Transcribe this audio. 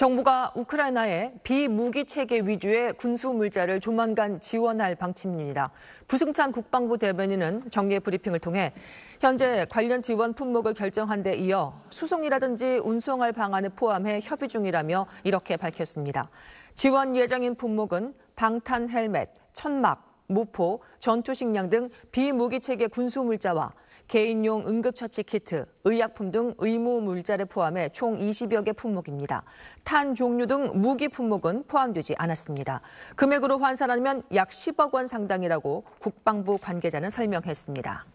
정부가 우크라이나에 비무기 체계 위주의 군수 물자를 조만간 지원할 방침입니다. 부승찬 국방부 대변인은 정례 브리핑을 통해 현재 관련 지원 품목을 결정한 데 이어 수송이라든지 운송할 방안을 포함해 협의 중이라며 이렇게 밝혔습니다. 지원 예정인 품목은 방탄 헬멧, 천막, 무포, 전투식량 등 비무기체계 군수물자와 개인용 응급처치 키트, 의약품 등 의무 물자를 포함해 총 20여 개 품목입니다. 탄 종류 등 무기 품목은 포함되지 않았습니다. 금액으로 환산하면 약 10억 원 상당이라고 국방부 관계자는 설명했습니다.